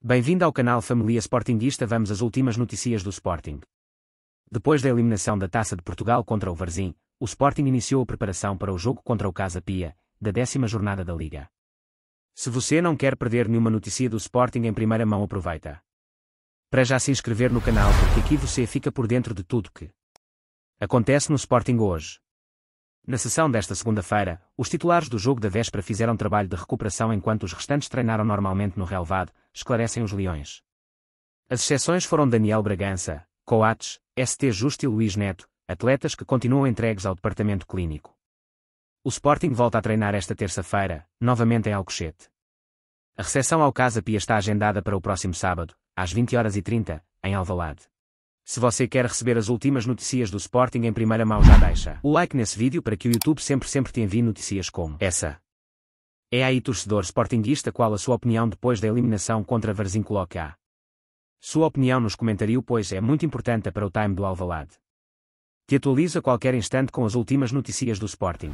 Bem-vindo ao canal Família Sportinguista vamos às últimas notícias do Sporting. Depois da eliminação da Taça de Portugal contra o Varzim, o Sporting iniciou a preparação para o jogo contra o Casa Pia, da décima jornada da Liga. Se você não quer perder nenhuma notícia do Sporting em primeira mão aproveita. Para já se inscrever no canal porque aqui você fica por dentro de tudo que acontece no Sporting hoje. Na sessão desta segunda-feira, os titulares do jogo da véspera fizeram trabalho de recuperação enquanto os restantes treinaram normalmente no relvado esclarecem os leões. As exceções foram Daniel Bragança, Coates, ST Justo e Luiz Neto, atletas que continuam entregues ao departamento clínico. O Sporting volta a treinar esta terça-feira, novamente em Alcochete. A recepção ao Casa Pia está agendada para o próximo sábado, às 20 horas e 30 em Alvalade. Se você quer receber as últimas notícias do Sporting em primeira mão já deixa o like nesse vídeo para que o YouTube sempre sempre te envie notícias como essa. É aí torcedor sportinguista qual a sua opinião depois da eliminação contra Verzinho Sua opinião nos comentários pois é muito importante para o time do Alvalade. Te atualiza a qualquer instante com as últimas notícias do Sporting.